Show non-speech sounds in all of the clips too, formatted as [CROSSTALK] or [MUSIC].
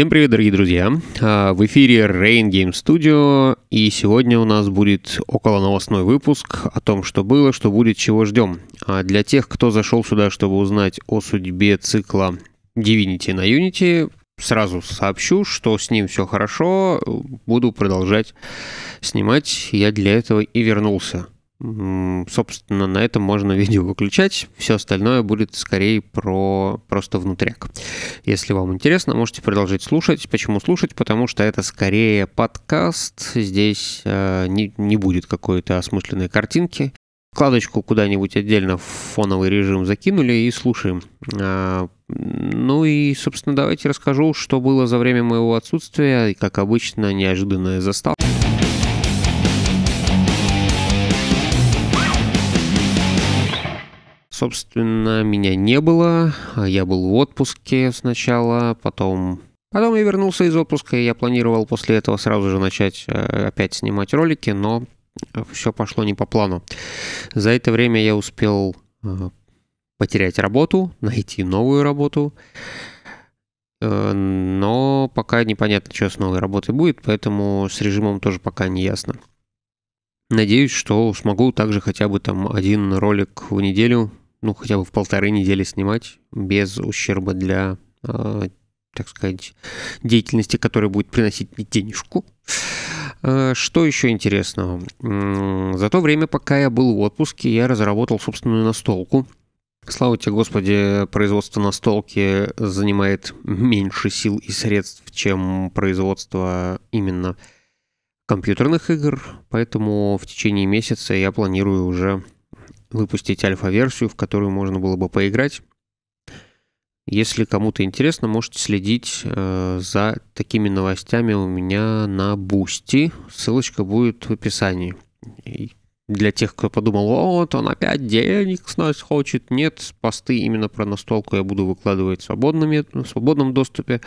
Всем привет, дорогие друзья! А, в эфире Rain Game Studio, и сегодня у нас будет около новостной выпуск о том, что было, что будет, чего ждем. А для тех, кто зашел сюда, чтобы узнать о судьбе цикла Divinity на Unity, сразу сообщу, что с ним все хорошо, буду продолжать снимать, я для этого и вернулся. Собственно, на этом можно [LAUGHS] видео выключать. Все остальное будет скорее про просто внутряк. Если вам интересно, можете продолжить слушать. Почему слушать? Потому что это скорее подкаст. Здесь э, не, не будет какой-то осмысленной картинки. Вкладочку куда-нибудь отдельно в фоновый режим закинули и слушаем. Э, ну и, собственно, давайте расскажу, что было за время моего отсутствия. И, как обычно, неожиданная заставка. Собственно, меня не было. Я был в отпуске сначала, потом... Потом я вернулся из отпуска, и я планировал после этого сразу же начать э, опять снимать ролики, но все пошло не по плану. За это время я успел э, потерять работу, найти новую работу, э, но пока непонятно, что с новой работой будет, поэтому с режимом тоже пока не ясно. Надеюсь, что смогу также хотя бы там один ролик в неделю ну, хотя бы в полторы недели снимать без ущерба для, э, так сказать, деятельности, которая будет приносить мне денежку. А, что еще интересного? За то время, пока я был в отпуске, я разработал собственную настолку. Слава тебе, Господи, производство настолки занимает меньше сил и средств, чем производство именно компьютерных игр, поэтому в течение месяца я планирую уже выпустить альфа-версию, в которую можно было бы поиграть. Если кому-то интересно, можете следить э, за такими новостями у меня на Бусти. Ссылочка будет в описании. для тех, кто подумал, вот он опять денег с нас хочет. Нет, посты именно про настолку я буду выкладывать в, свободном, в свободном доступе.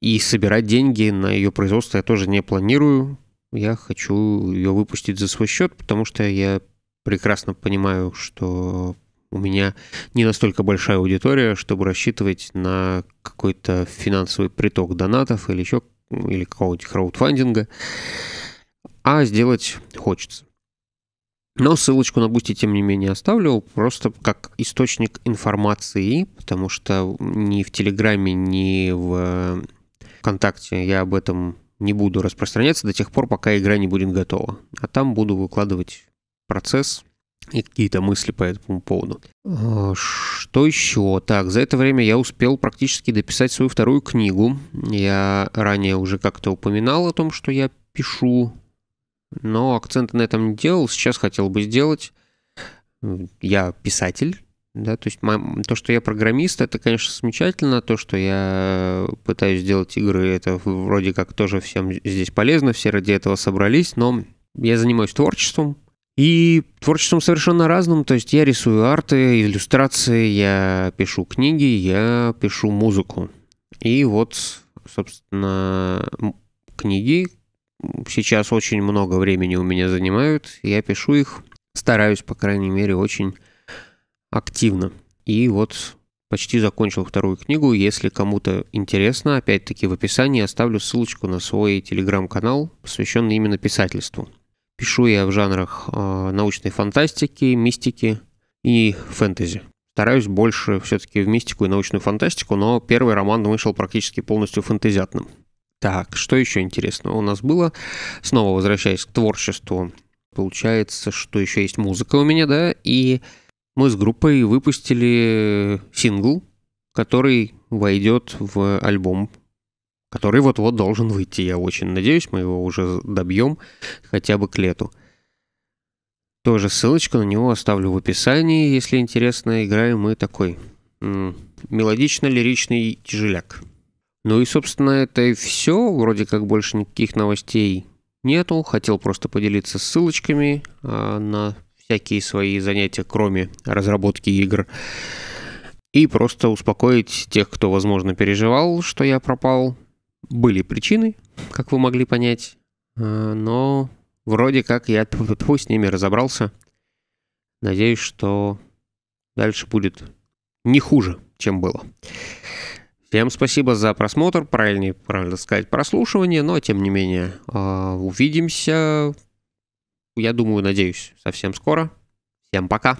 И собирать деньги на ее производство я тоже не планирую. Я хочу ее выпустить за свой счет, потому что я прекрасно понимаю, что у меня не настолько большая аудитория, чтобы рассчитывать на какой-то финансовый приток донатов или еще или какого-нибудь краудфандинга, а сделать хочется. Но ссылочку на Бусти, тем не менее, оставлю просто как источник информации, потому что ни в Телеграме, ни в ВКонтакте я об этом не буду распространяться до тех пор, пока игра не будет готова. А там буду выкладывать процесс и какие-то мысли по этому поводу. А, что еще? Так, за это время я успел практически дописать свою вторую книгу. Я ранее уже как-то упоминал о том, что я пишу, но акцент на этом не делал. Сейчас хотел бы сделать. Я писатель, да, то есть то, что я программист, это, конечно, замечательно. То, что я пытаюсь сделать игры, это вроде как тоже всем здесь полезно, все ради этого собрались, но я занимаюсь творчеством, и творчеством совершенно разным, то есть я рисую арты, иллюстрации, я пишу книги, я пишу музыку. И вот, собственно, книги сейчас очень много времени у меня занимают, я пишу их, стараюсь, по крайней мере, очень активно. И вот почти закончил вторую книгу. Если кому-то интересно, опять-таки в описании оставлю ссылочку на свой телеграм-канал, посвященный именно писательству. Пишу я в жанрах э, научной фантастики, мистики и фэнтези. Стараюсь больше все-таки в мистику и научную фантастику, но первый роман вышел практически полностью фэнтезиатным. Так, что еще интересного у нас было? Снова возвращаясь к творчеству, получается, что еще есть музыка у меня, да, и мы с группой выпустили сингл, который войдет в альбом который вот-вот должен выйти. Я очень надеюсь, мы его уже добьем хотя бы к лету. Тоже ссылочку на него оставлю в описании, если интересно, играем мы такой мелодично-лиричный тяжеляк. Ну и, собственно, это и все. Вроде как больше никаких новостей нету. Хотел просто поделиться ссылочками а, на всякие свои занятия, кроме разработки игр. И просто успокоить тех, кто, возможно, переживал, что я пропал. Были причины, как вы могли понять, э, но вроде как я тьфу с ними разобрался. Надеюсь, что дальше будет не хуже, чем было. Всем спасибо за просмотр, правильнее, правильно сказать, прослушивание, но тем не менее, э, увидимся, я думаю, надеюсь, совсем скоро. Всем пока!